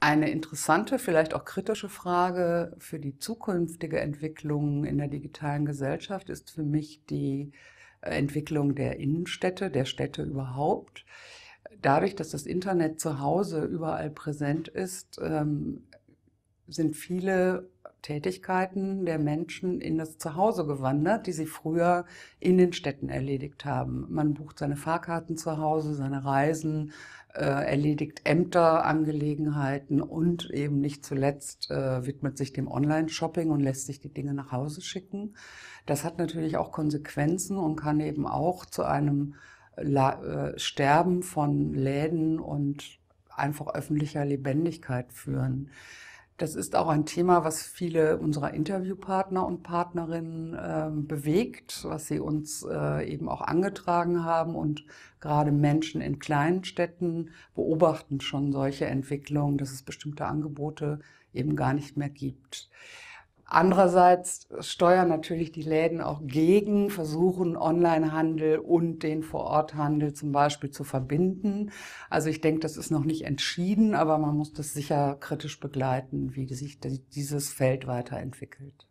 Eine interessante, vielleicht auch kritische Frage für die zukünftige Entwicklung in der digitalen Gesellschaft ist für mich die äh, Entwicklung der Innenstädte, der Städte überhaupt. Dadurch, dass das Internet zu Hause überall präsent ist, ähm, sind viele Tätigkeiten der Menschen in das Zuhause gewandert, die sie früher in den Städten erledigt haben. Man bucht seine Fahrkarten zu Hause, seine Reisen, äh, erledigt Ämterangelegenheiten und eben nicht zuletzt äh, widmet sich dem Online-Shopping und lässt sich die Dinge nach Hause schicken. Das hat natürlich auch Konsequenzen und kann eben auch zu einem La äh, Sterben von Läden und einfach öffentlicher Lebendigkeit führen. Das ist auch ein Thema, was viele unserer Interviewpartner und Partnerinnen äh, bewegt, was sie uns äh, eben auch angetragen haben. Und gerade Menschen in kleinen Städten beobachten schon solche Entwicklungen, dass es bestimmte Angebote eben gar nicht mehr gibt. Andererseits steuern natürlich die Läden auch gegen, versuchen Onlinehandel und den Vororthandel zum Beispiel zu verbinden. Also ich denke, das ist noch nicht entschieden, aber man muss das sicher kritisch begleiten, wie sich dieses Feld weiterentwickelt.